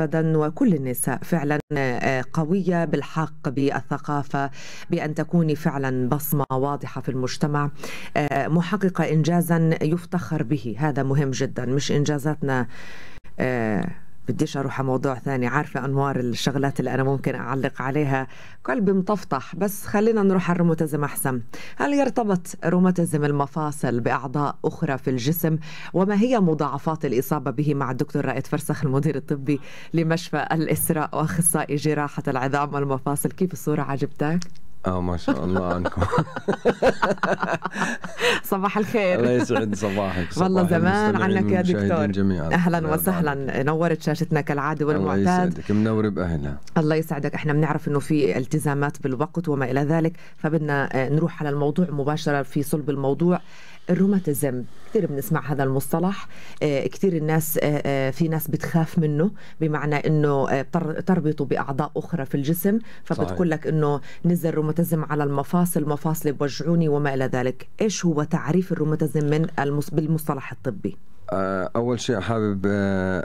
ابدا وكل النساء فعلا آه، قويه بالحق بالثقافه بان تكوني فعلا بصمه واضحه في المجتمع آه، محققه انجازا يفتخر به هذا مهم جدا مش انجازاتنا آه. بديش اروح على موضوع ثاني عارفه انوار الشغلات اللي انا ممكن اعلق عليها قلبي مطفطح بس خلينا نروح على الروماتيزم احسن هل يرتبط روماتيزم المفاصل باعضاء اخرى في الجسم وما هي مضاعفات الاصابه به مع الدكتور رائد فرسخ المدير الطبي لمشفى الاسراء واخصائي جراحه العظام والمفاصل كيف الصوره عجبتك اه ما شاء الله عنكم صباح الخير الله يسعد صباحك صباح والله زمان عنك يا دكتور جميعا. اهلا وسهلا نورت شاشتنا كالعاده والمعتاد الله يسعدك منور باهلها الله يسعدك احنا بنعرف انه في التزامات بالوقت وما الى ذلك فبدنا آه، نروح على الموضوع مباشره في صلب الموضوع الروماتيزم كثير بنسمع هذا المصطلح آه، كثير الناس آه، آه، في ناس بتخاف منه بمعنى انه تربطه باعضاء اخرى في الجسم فبتقول لك انه نزل روماتيزم على المفاصل المفاصل بوجعوني وما الى ذلك ايش هو تعريف الروماتيزم من بالمصطلح الطبي اول شيء حابب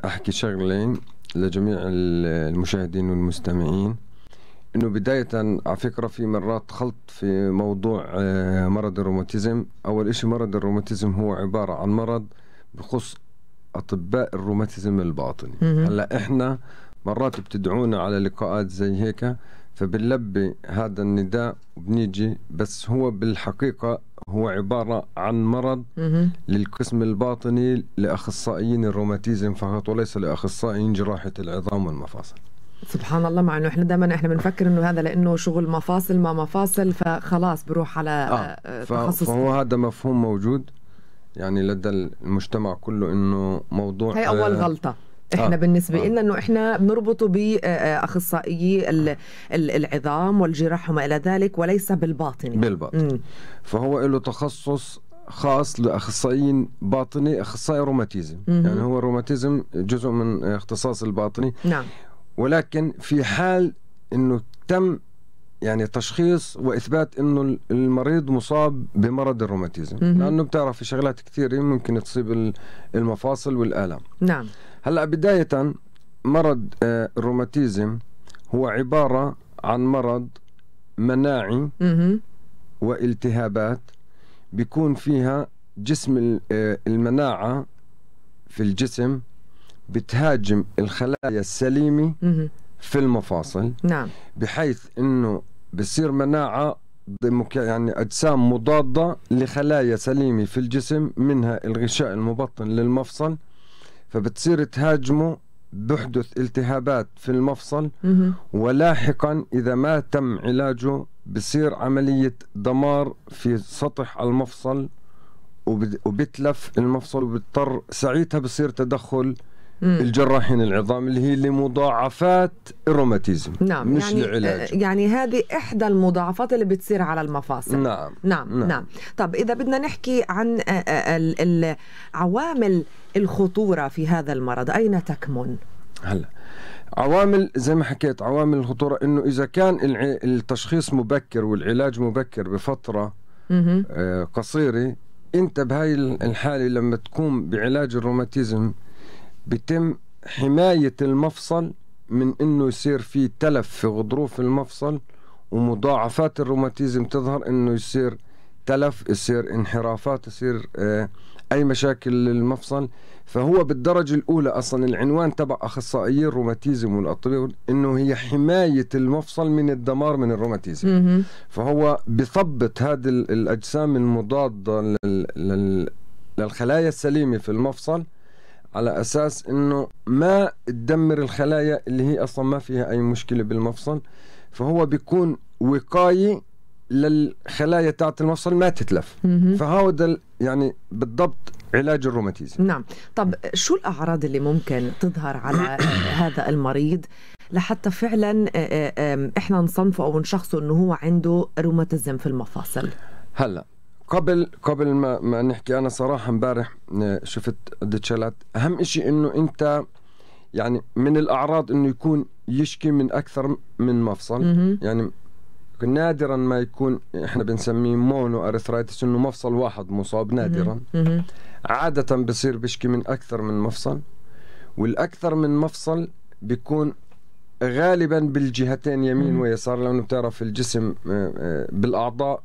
احكي شغله لجميع المشاهدين والمستمعين انه بدايه على فكره في مرات خلط في موضوع آه، مرض الروماتيزم اول شيء مرض الروماتيزم هو عباره عن مرض بخص اطباء الروماتيزم الباطني هلا احنا مرات بتدعونا على لقاءات زي هيك فبنلبي هذا النداء وبنيجي بس هو بالحقيقه هو عباره عن مرض للقسم الباطني لاخصائيين الروماتيزم فقط وليس لاخصائيين جراحه العظام والمفاصل سبحان الله مع انه احنا دائما احنا بنفكر انه هذا لانه شغل مفاصل ما مفاصل فخلاص بروح على آه. آه، تخصص فهو هذا مفهوم موجود يعني لدى المجتمع كله انه موضوع هي اول آه غلطه آه، احنا آه. بالنسبه آه. لنا انه احنا بنربطه باخصائيي آه، العظام والجراح وما الى ذلك وليس بالباطني بالباطن فهو له تخصص خاص لاخصائيين باطني اخصائي روماتيزم يعني هو الروماتيزم جزء من اختصاص الباطني نعم ولكن في حال انه تم يعني تشخيص واثبات انه المريض مصاب بمرض الروماتيزم لانه بتعرف في شغلات كثيره ممكن تصيب المفاصل والالام نعم هلا بدايه مرض آه، الروماتيزم هو عباره عن مرض مناعي مه. والتهابات بيكون فيها جسم آه، المناعه في الجسم بتهاجم الخلايا السليمه في المفاصل نعم بحيث انه بصير مناعه يعني اجسام مضاده لخلايا سليمه في الجسم منها الغشاء المبطن للمفصل فبتصير تهاجمه بحدث التهابات في المفصل ولاحقا اذا ما تم علاجه بصير عمليه دمار في سطح المفصل وبتلف المفصل وبيضطر ساعتها بصير تدخل الجراحين العظام اللي هي لمضاعفات الروماتيزم نعم مش يعني لعلاج آه، يعني هذه احدى المضاعفات اللي بتصير على المفاصل نعم نعم نعم, نعم. طب اذا بدنا نحكي عن آه، آه، عوامل الخطوره في هذا المرض اين تكمن هلا عوامل زي ما حكيت عوامل الخطوره انه اذا كان التشخيص مبكر والعلاج مبكر بفتره قصيره انت بهاي الحاله لما تقوم بعلاج الروماتيزم بيتم حماية المفصل من انه يصير في تلف في غضروف المفصل ومضاعفات الروماتيزم تظهر انه يصير تلف يصير انحرافات يصير آه، اي مشاكل للمفصل فهو بالدرجه الاولى اصلا العنوان تبع اخصائيي الروماتيزم والاطباء انه هي حمايه المفصل من الدمار من الروماتيزم فهو بثبط هذه الاجسام المضاده للخلايا السليمه في المفصل على اساس انه ما تدمر الخلايا اللي هي اصلا ما فيها اي مشكله بالمفصل فهو بيكون وقايه للخلايا تاعت المفصل ما تتلف فهذا يعني بالضبط علاج الروماتيزم نعم طب شو الأعراض اللي ممكن تظهر على هذا المريض لحتى فعلا آه، آه، إحنا نصنفه أو نشخصه أنه هو عنده روماتيزم في المفاصل هلأ قبل قبل ما ما نحكي انا صراحه امبارح شفت عده شغلات اهم شيء انه انت يعني من الاعراض انه يكون يشكي من اكثر من مفصل يعني نادرا ما يكون احنا بنسميه مونو ارثرايتس انه مفصل واحد مصاب نادرا عاده بصير بيشكي من اكثر من مفصل والاكثر من مفصل بيكون غالبا بالجهتين يمين ويسار لانه بتعرف الجسم آه، آه، بالاعضاء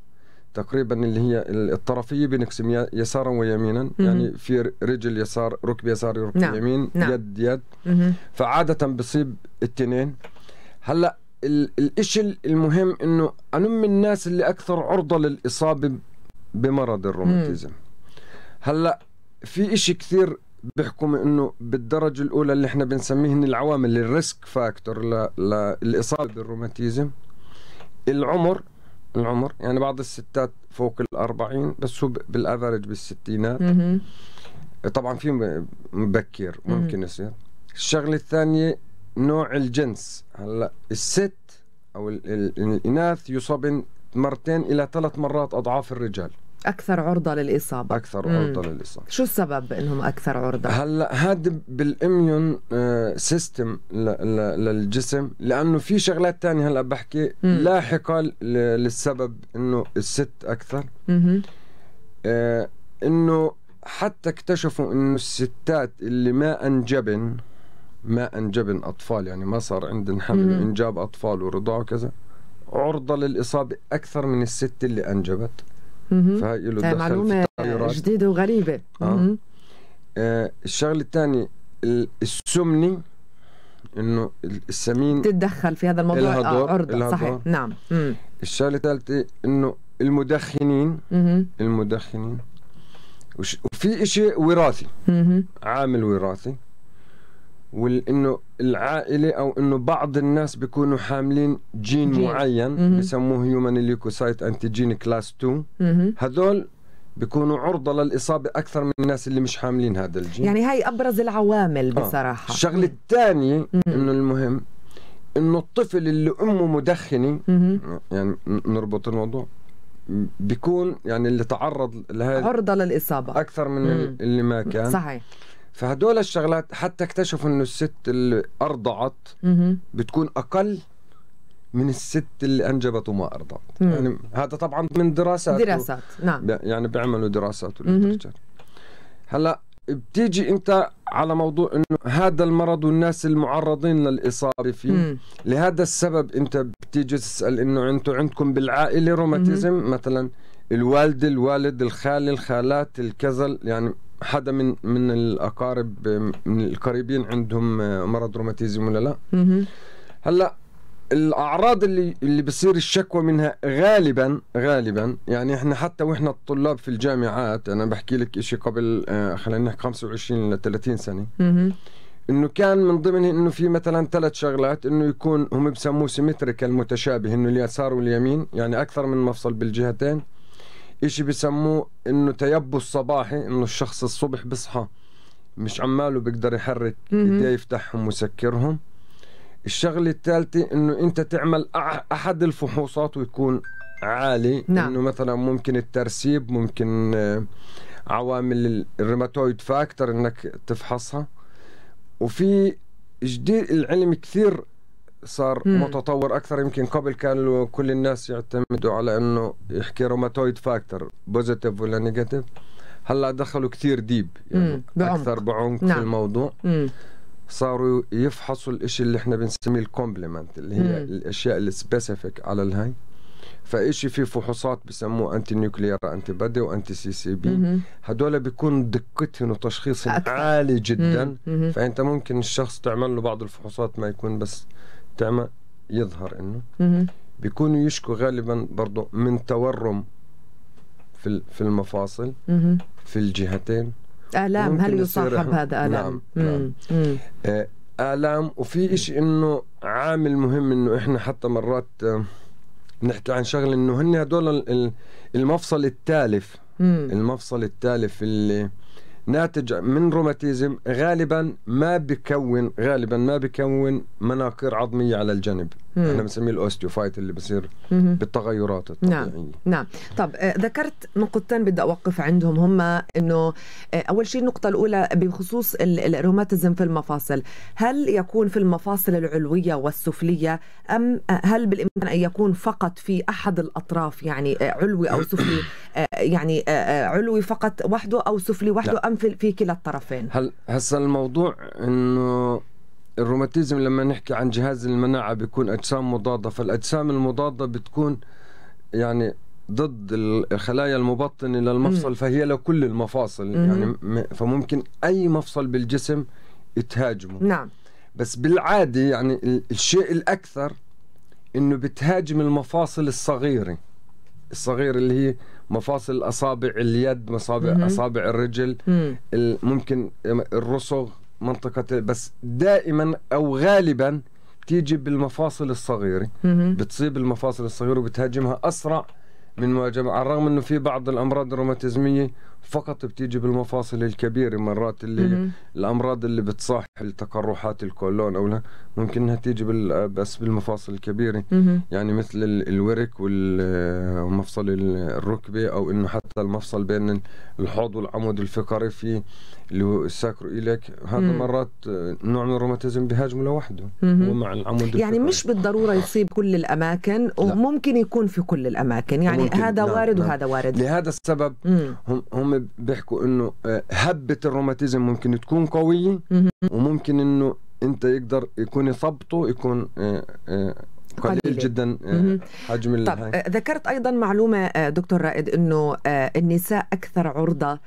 تقريبا اللي هي الطرفيه بنقسم يسارا ويمينا مم. يعني في رجل يسار ركب يسار ركب نعم. يمين نعم. يد يد مم. فعاده بصيب التنين هلا الشيء المهم انه انا من الناس اللي اكثر عرضه للاصابه بمرض الروماتيزم هلا في شيء كثير بيحكم انه بالدرجه الاولى اللي احنا بنسميهن العوامل الريسك فاكتور للاصابه بالروماتيزم العمر العمر يعني بعض الستات فوق الأربعين بس هو بالأفرج بالستينات مم. طبعا في مبكر ممكن يصير الشغلة الثانية نوع الجنس هلا الست أو الإناث يصابن مرتين إلى ثلاث مرات أضعاف الرجال اكثر عرضه للاصابه اكثر عرضه مم. للاصابه شو السبب انهم اكثر عرضه هلا هذا بالاميون سيستم آه، للجسم لانه في شغلات تانية هلا بحكي لاحقا لاحقه للسبب انه الست اكثر آه انه حتى اكتشفوا انه الستات اللي ما انجبن ما انجبن اطفال يعني ما صار عندن حمل انجاب اطفال ورضاع وكذا عرضه للاصابه اكثر من الست اللي انجبت فهي له طيب، دخل معلومة جديدة وغريبة آه. آه الشغلة الثانية السمنة انه السمين تتدخل في هذا الموضوع الهضر. آه عرضة صحيح نعم الشغله الثالثه انه المدخنين مم. المدخنين وفي شيء وراثي مم. عامل وراثي وانه العائله او انه بعض الناس بيكونوا حاملين جين, جين. معين بسموه هيومن ليوكوسايت انتيجين كلاس 2 هذول بيكونوا عرضه للاصابه اكثر من الناس اللي مش حاملين هذا الجين يعني هاي ابرز العوامل آه. بصراحه آه. الشغله الثانيه انه المهم انه الطفل اللي امه مدخنه يعني نربط الموضوع بيكون يعني اللي تعرض لهذا عرضه للاصابه اكثر من مم. اللي ما كان صحيح فهدول الشغلات حتى اكتشفوا انه الست اللي ارضعت بتكون اقل من الست اللي انجبت وما ارضعت يعني هذا طبعا من دراسات دراسات نعم يعني بيعملوا دراسات هلا بتيجي انت على موضوع انه هذا المرض والناس المعرضين للاصابه فيه مم. لهذا السبب انت بتيجي تسال انه انتم عندكم بالعائله روماتيزم مم. مثلا الوالده الوالد الخال الخالات الكذا يعني حدا من من الاقارب من القريبين عندهم مرض روماتيزم ولا لا هلا الاعراض اللي اللي بصير الشكوى منها غالبا غالبا يعني احنا حتى واحنا الطلاب في الجامعات انا بحكي لك شيء قبل آه، خلينا نحكي 25 ل 30 سنه انه كان من ضمنه انه في مثلا ثلاث شغلات انه يكون هم بسموه سيمتريكال متشابه انه اليسار واليمين يعني اكثر من مفصل بالجهتين اشي بسموه انه تيبس صباحي انه الشخص الصبح بصحى مش عماله بيقدر يحرك ايديه يفتحهم ويسكرهم الشغله الثالثه انه انت تعمل احد الفحوصات ويكون عالي نعم. انه مثلا ممكن الترسيب ممكن آه، عوامل الريماتويد فاكتور انك تفحصها وفي جديد العلم كثير صار مم. متطور اكثر يمكن قبل كان كل الناس يعتمدوا على انه يحكي روماتويد فاكتور بوزيتيف ولا نيجاتيف هلا دخلوا كثير ديب يعني مم. بعمق. اكثر بعمق نعم. في الموضوع مم. صاروا يفحصوا الاشي اللي احنا بنسميه الكومبلمنت اللي هي مم. الاشياء السبيسيفيك على الهاي فإشي في فحوصات بسموه انتي نيوكليير انتي بادي وانتي سي سي بي هدول بيكون دقتهم وتشخيصهم عالي جدا مم. مم. فانت ممكن الشخص تعمل له بعض الفحوصات ما يكون بس تعمى يظهر انه بيكونوا يشكوا غالبا برضه من تورم في في المفاصل في الجهتين آلام هل يصاحب هذا آلام؟ نعم, نعم. آه آلام وفي شيء إنه عامل مهم إنه إحنا حتى مرات آه نحكي عن شغلة إنه هن هدول المفصل التالف مم. المفصل التالف اللي ناتج من روماتيزم غالبا ما بكون غالبا ما بكون مناقير عظمية على الجنب احنا بنسميه الاوستيوفايت اللي بصير بالتغيرات نعم. الطبيعيه نعم نعم طب آه، ذكرت نقطتين بدي اوقف عندهم هما انه آه، اول شيء النقطه الاولى بخصوص الروماتيزم في المفاصل هل يكون في المفاصل العلويه والسفليه ام آه، هل بالامكان ان يكون فقط في احد الاطراف يعني علوي او سفلي يعني علوي فقط وحده او سفلي وحده ام في كلا الطرفين هل هسه الموضوع انه الروماتيزم لما نحكي عن جهاز المناعة بيكون أجسام مضادة فالأجسام المضادة بتكون يعني ضد الخلايا المبطنة للمفصل فهي لكل المفاصل يعني فممكن أي مفصل بالجسم تهاجمه نعم بس بالعادي يعني الشيء الأكثر إنه بتهاجم المفاصل الصغيرة الصغيرة اللي هي مفاصل أصابع اليد مصابع أصابع الرجل ممكن الرسغ منطقة بس دائما أو غالبا تيجي بالمفاصل الصغيرة بتصيب المفاصل الصغيرة وبتهاجمها أسرع من مواجهة على الرغم انه في بعض الامراض الروماتيزميه فقط بتيجي بالمفاصل الكبيره مرات اللي مم. الامراض اللي بتصاحب تقرحات الكولون او لا ممكن انها تيجي بس بالمفاصل الكبيره مم. يعني مثل الورك والمفصل الركبه او انه حتى المفصل بين الحوض والعمود الفقري في اللي هو الساكرو إليك هذا مم. مرات نوع من الروماتيزم بهاجمه لوحده ومع العمود يعني الفقري. مش بالضروره يصيب كل الاماكن وممكن يكون في كل الاماكن يعني يعني هذا نعم وارد نعم وهذا وارد لهذا السبب مم. هم هم بيحكوا انه آه، هبه الروماتيزم ممكن تكون قويه مم. وممكن انه انت يقدر يكون ثبطه يكون آه، آه، قليل, قليل جدا حجم طب ذكرت ايضا معلومه دكتور رائد انه النساء اكثر عرضه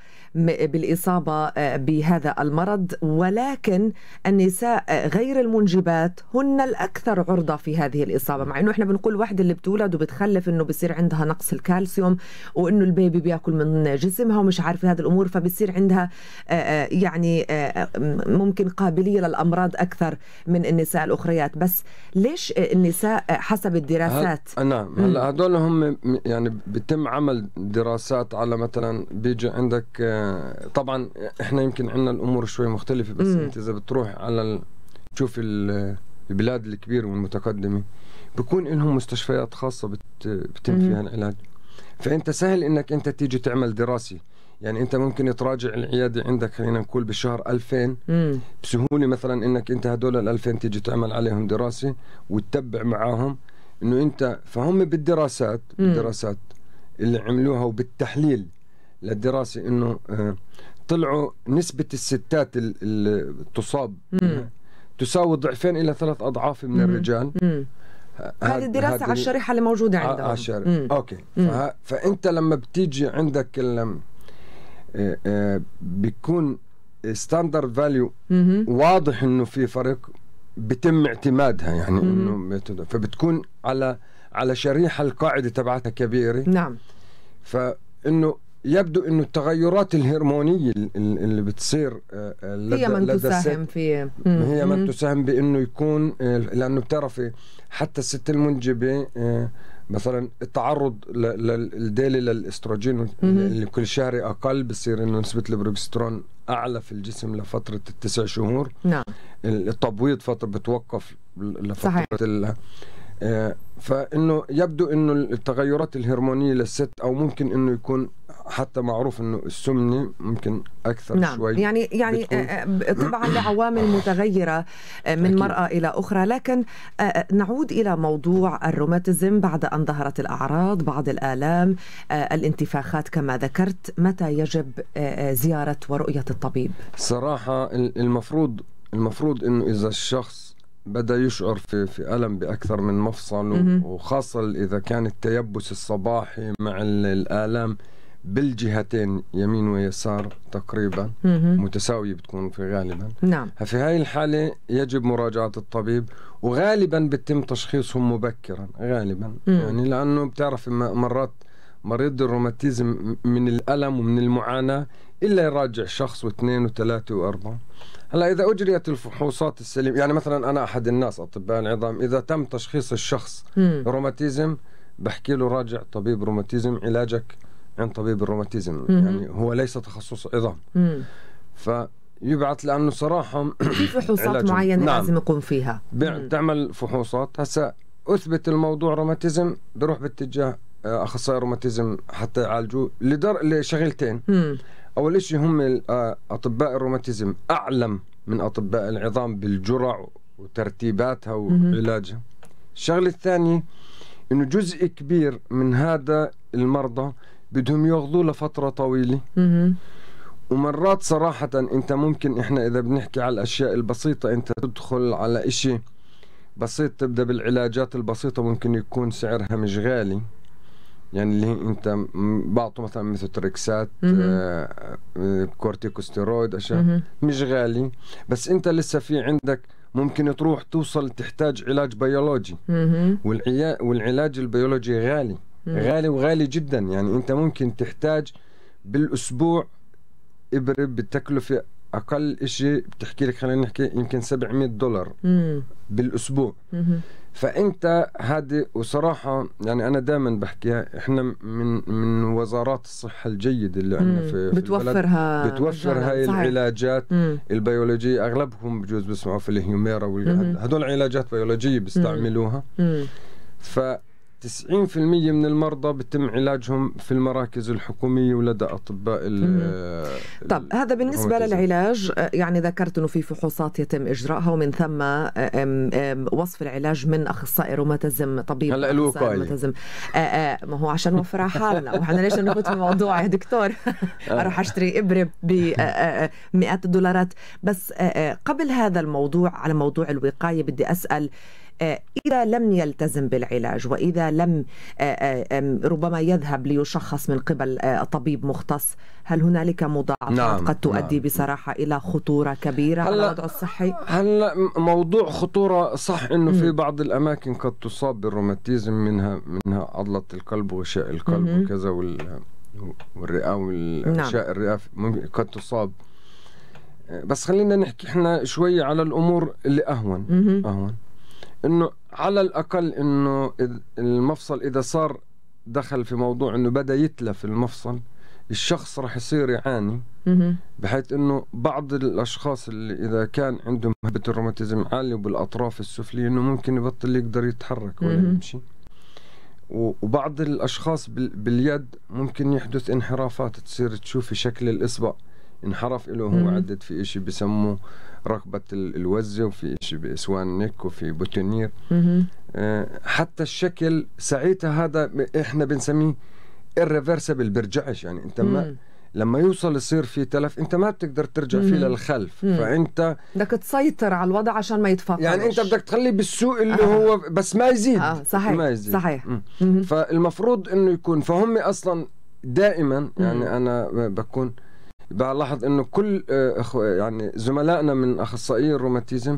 بالاصابه آه، بهذا المرض ولكن النساء آه، غير المنجبات هن الاكثر عرضه في هذه الاصابه مع انه احنا بنقول واحده اللي بتولد وبتخلف انه بصير عندها نقص الكالسيوم وانه البيبي بياكل من جسمها ومش عارفه هذه الامور فبصير عندها آه، يعني ممكن قابليه للامراض اكثر من النساء الاخريات بس ليش النساء حسب الدراسات هل... نعم هلا هدول هم يعني بيتم عمل دراسات على مثلا بيجي عندك طبعا احنا يمكن عندنا الامور شوي مختلفه بس مم. انت اذا بتروح على تشوف البلاد الكبيره والمتقدمه بكون لهم مستشفيات خاصه بتم فيها العلاج فانت سهل انك انت تيجي تعمل دراسه يعني انت ممكن تراجع العياده عندك خلينا نقول بالشهر 2000 بسهوله مثلا انك انت هدول ال 2000 تيجي تعمل عليهم دراسه وتتبع معاهم انه انت فهم بالدراسات بالدراسات اللي عملوها وبالتحليل للدراسه انه آه، طلعوا نسبه الستات اللي تصاب تساوي ضعفين الى ثلاث اضعاف من الرجال هذه الدراسه هاد على الشريحه اللي موجوده عندهم على الشريحه اوكي فه... فانت لما بتيجي عندك آه، آه، بيكون ستاندرد فاليو واضح انه في فرق بتم اعتمادها يعني انه فبتكون على على شريحه القاعده تبعتها كبيره نعم فانه يبدو انه التغيرات الهرمونيه اللي بتصير آه، آه، هي من تساهم في هي من تساهم بانه يكون آه، لانه بتعرفي حتى الست المنجبه مثلا التعرض للديلي للاستروجين اللي كل شهر اقل بصير انه نسبه البروجسترون اعلى في الجسم لفتره التسع شهور نعم التبويض فتره بتوقف لفتره صحيح. فانه يبدو انه التغيرات الهرمونيه للست او ممكن انه يكون حتى معروف انه السمنه ممكن اكثر نعم. شوي يعني يعني آه، آه، طبعا لعوامل متغيره آه، من أكيد. مراه الى اخرى لكن نعود الى موضوع الروماتيزم بعد ان ظهرت الاعراض بعض الالام الانتفاخات كما ذكرت متى يجب زياره ورؤيه الطبيب صراحه المفروض المفروض انه اذا الشخص بدا يشعر في في الم باكثر من مفصل وخاصه اذا كان التيبس الصباحي مع الالام بالجهتين يمين ويسار تقريبا متساوية بتكون في غالبا نعم ففي هاي الحالة يجب مراجعة الطبيب وغالبا بتم تشخيصهم مبكرا غالبا مم. يعني لأنه بتعرف مرات مريض الروماتيزم من الألم ومن المعاناة إلا يراجع شخص واثنين وثلاثة وأربعة هلا إذا أجريت الفحوصات السليمة يعني مثلا أنا أحد الناس أطباء العظام إذا تم تشخيص الشخص روماتيزم بحكي له راجع طبيب روماتيزم علاجك عند طبيب الروماتيزم يعني هو ليس تخصص عظام فيبعث لانه صراحه في فحوصات معينه نعم. لازم يقوم فيها بتعمل فحوصات هسا اثبت الموضوع روماتيزم بروح باتجاه آه، اخصائي روماتيزم حتى يعالجوه لدر... لشغلتين مم. اول شيء هم آه، اطباء الروماتيزم اعلم من اطباء العظام بالجرع وترتيباتها وعلاجها الشغله الثانيه انه جزء كبير من هذا المرضى بدهم ياخذوه لفتره طويله ومرات صراحة أنت ممكن إحنا إذا بنحكي على الأشياء البسيطة أنت تدخل على إشي بسيط تبدأ بالعلاجات البسيطة ممكن يكون سعرها مش غالي يعني اللي أنت بعطوا مثلا مثل تريكسات آه، آه، كورتيكوستيرويد أشياء مش غالي بس أنت لسه في عندك ممكن تروح توصل تحتاج علاج بيولوجي والعلاج البيولوجي غالي غالي وغالي جدا يعني انت ممكن تحتاج بالاسبوع ابره بتكلفه اقل شيء بتحكي لك خلينا نحكي يمكن 700 دولار مم. بالاسبوع مم. فانت هذه وصراحه يعني انا دائما بحكيها احنا من من وزارات الصحه الجيده اللي عندنا في, بتوفرها بتوفر هاي صحيح. العلاجات مم. البيولوجيه اغلبهم بجوز بسمعوا في الهيوميرا هدول علاجات بيولوجيه بيستعملوها مم. ف 90% من المرضى بتم علاجهم في المراكز الحكوميه ولدى اطباء ال طب هذا بالنسبه للعلاج آه، يعني ذكرت انه في فحوصات يتم اجراءها ومن ثم آه، وصف العلاج من اخصائي روماتيزم طبيب هلا الوقايه روماتيزم آه، ما هو عشان نوفر على حالنا واحنا ليش نفوت في موضوع يا دكتور اروح اشتري ابره ب مئات الدولارات بس قبل هذا الموضوع على موضوع الوقايه بدي اسال إذا لم يلتزم بالعلاج وإذا لم آه، آه، ربما يذهب ليشخص من قبل آه، طبيب مختص هل هنالك مضاعفات نعم. قد نعم. تؤدي نعم. بصراحة إلى خطورة كبيرة على الوضع الصحي؟ هلا موضوع خطورة صح إنه في بعض الأماكن قد تصاب بالروماتيزم منها منها عضلة القلب وغشاء القلب وكذا وال والرئة والغشاء نعم. الرئة قد تصاب بس خلينا نحكي احنا شوي على الامور اللي اهون اهون انه على الاقل انه المفصل اذا صار دخل في موضوع انه بدا يتلف المفصل الشخص راح يصير يعاني بحيث انه بعض الاشخاص اللي اذا كان عندهم هبه الروماتيزم عاليه وبالاطراف السفليه انه ممكن يبطل يقدر يتحرك ولا يمشي وبعض الاشخاص باليد ممكن يحدث انحرافات تصير تشوفي شكل الاصبع انحرف له هو عدد في شيء بسموه رقبة الوزة وفي شيء بإسوان نيك وفي بوتونير آه، حتى الشكل ساعتها هذا احنا بنسميه الريفرسبل بيرجعش يعني انت ما لما يوصل يصير في تلف انت ما بتقدر ترجع فيه للخلف مم. فانت بدك تسيطر على الوضع عشان ما يتفاقمش يعني انت بدك تخليه بالسوق اللي آه. هو بس ما يزيد آه. صحيح ما يزيد صحيح مم. فالمفروض انه يكون فهم اصلا دائما يعني مم. انا بكون بلاحظ انه كل آه، أخو يعني زملائنا من اخصائيي الروماتيزم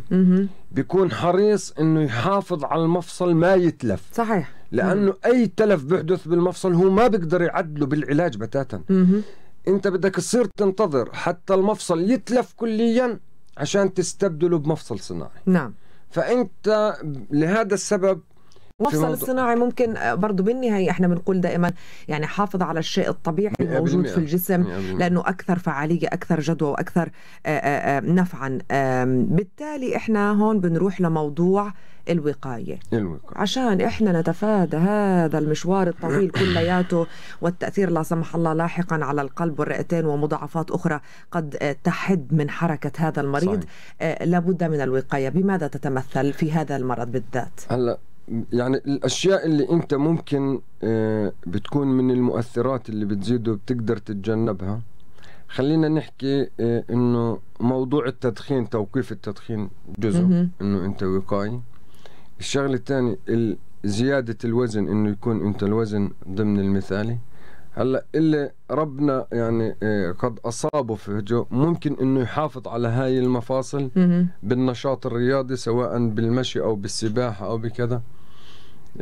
بيكون حريص انه يحافظ على المفصل ما يتلف صحيح لانه اي تلف بيحدث بالمفصل هو ما بيقدر يعدله بالعلاج بتاتا انت بدك تصير تنتظر حتى المفصل يتلف كليا عشان تستبدله بمفصل صناعي نعم فانت لهذا السبب مفصل الصناعي ممكن آه، برضه بالنهايه احنا بنقول دائما يعني حافظ على الشيء الطبيعي الموجود في الجسم لانه اكثر فعاليه اكثر جدوى واكثر آه، آه، نفعا بالتالي احنا هون بنروح لموضوع الوقايه الوقايه عشان احنا نتفادى هذا المشوار الطويل كلياته والتاثير لا سمح الله لاحقا على القلب والرئتين ومضاعفات اخرى قد تحد من حركه هذا المريض صحيح. لابد من الوقايه بماذا تتمثل في هذا المرض بالذات هلا يعني الاشياء اللي انت ممكن آه، بتكون من المؤثرات اللي بتزيده وبتقدر تتجنبها خلينا نحكي آه، انه موضوع التدخين توقيف التدخين جزء انه انت وقائي الشغله الثانيه زياده الوزن انه يكون انت الوزن ضمن المثالي هلا اللي ربنا يعني آه، قد اصابه في جو ممكن انه يحافظ على هاي المفاصل بالنشاط الرياضي سواء بالمشي او بالسباحه او بكذا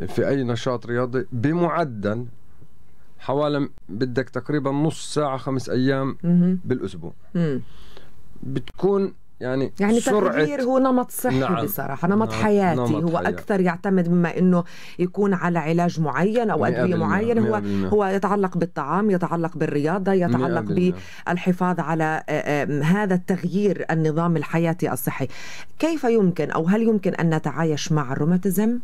في أي نشاط رياضي بمعدل حوالي بدك تقريبا نص ساعة خمس أيام بالأسبوع بتكون يعني يعني تغيير هو نمط صحي نعم بصراحه نمط نعم حياتي نمط هو حياة. اكثر يعتمد مما انه يكون على علاج معين او ادويه معينه هو هو يتعلق بالطعام يتعلق بالرياضه يتعلق بالحفاظ على آه، هذا التغيير النظام الحياتي الصحي كيف يمكن او هل يمكن ان نتعايش مع الروماتيزم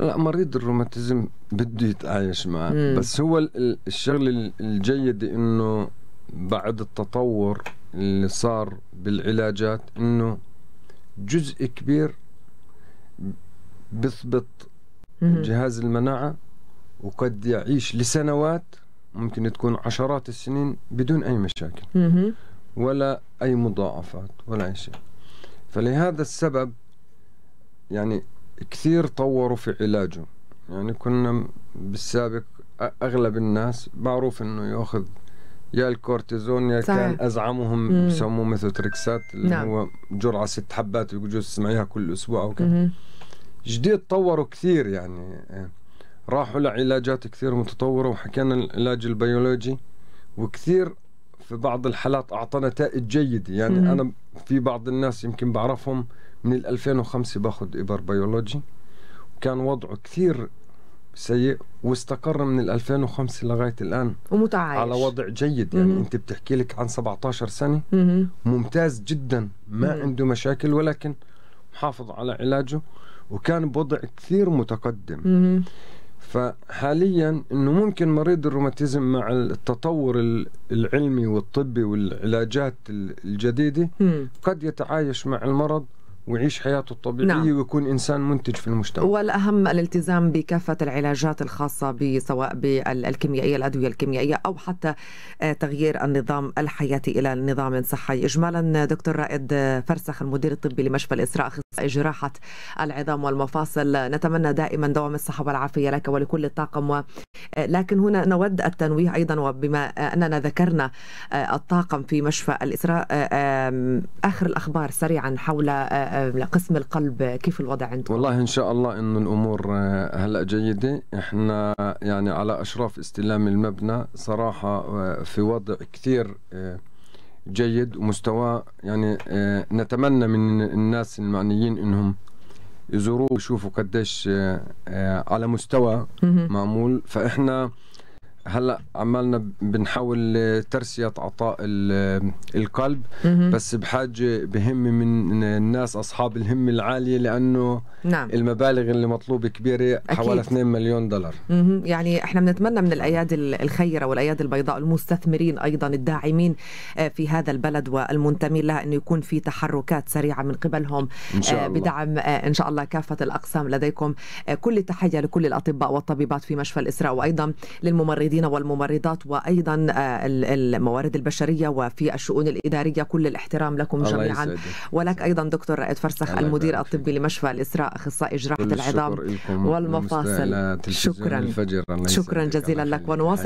لا مريض الروماتيزم بده يتعايش معه مم. بس هو الشغله الجيده انه بعد التطور اللي صار بالعلاجات انه جزء كبير بثبط جهاز المناعه وقد يعيش لسنوات ممكن تكون عشرات السنين بدون اي مشاكل مم. ولا اي مضاعفات ولا اي شيء فلهذا السبب يعني كثير طوروا في علاجه يعني كنا بالسابق اغلب الناس معروف انه ياخذ يا الكورتيزون يا صحيح. كان ازعمهم بسموه ميثوتريكسات اللي نعم. هو جرعه ست حبات بجوز تسمعيها كل اسبوع او كذا جديد طوروا كثير يعني راحوا لعلاجات كثير متطوره وحكينا العلاج البيولوجي وكثير في بعض الحالات اعطى نتائج جيده يعني مم. انا في بعض الناس يمكن بعرفهم من ال 2005 باخذ ابر بيولوجي وكان وضعه كثير سيء واستقر من ال 2005 لغايه الان ومتعايش على وضع جيد يعني مم. انت بتحكي لك عن 17 سنه مم. ممتاز جدا ما مم. عنده مشاكل ولكن محافظ على علاجه وكان بوضع كثير متقدم مم. فحاليا انه ممكن مريض الروماتيزم مع التطور العلمي والطبي والعلاجات الجديده مم. قد يتعايش مع المرض ويعيش حياته الطبيعية نعم. ويكون إنسان منتج في المجتمع والأهم الالتزام بكافة العلاجات الخاصة بسواء بالكيميائية الأدوية الكيميائية أو حتى آه، تغيير النظام الحياتي إلى نظام صحي إجمالا دكتور رائد آه، فرسخ المدير الطبي لمشفى الإسراء أخصائي جراحة العظام والمفاصل نتمنى دائما دوام الصحة والعافية لك ولكل الطاقم و... آه، لكن هنا نود التنويه أيضا وبما أننا ذكرنا الطاقم في مشفى الإسراء آخر الأخبار سريعا حول آه، لقسم القلب آه، كيف الوضع عندكم والله ان شاء الله انه الامور آه، هلا جيده احنا يعني على اشراف استلام المبنى صراحه في وضع كثير جيد ومستواه يعني نتمنى من الناس المعنيين انهم يزوروه ويشوفوا قديش على مستوى معمول فاحنا هلا عمالنا بنحاول ترسيه عطاء القلب بس بحاجه بهمه من الناس اصحاب الهمه العاليه لانه نعم. المبالغ اللي مطلوبه كبيره حوالي 2 مليون دولار يعني احنا بنتمنى من الايادي الخيره والايادي البيضاء المستثمرين ايضا الداعمين آه، في هذا البلد والمنتمين لها انه يكون في تحركات سريعه من قبلهم إن شاء آه، الله. بدعم آه، ان شاء الله كافه الاقسام لديكم كل تحيه لكل الاطباء والطبيبات في مشفى الاسراء وايضا للممرضين الممرضين والممرضات وايضا آه، الموارد البشريه وفي الشؤون الاداريه كل الاحترام لكم جميعا ولك ايضا دكتور رائد فرسخ المدير الطبي لمشفى الاسراء اخصائي جراحه العظام والمفاصل شكرا شكرا جزيلا لك ونواصل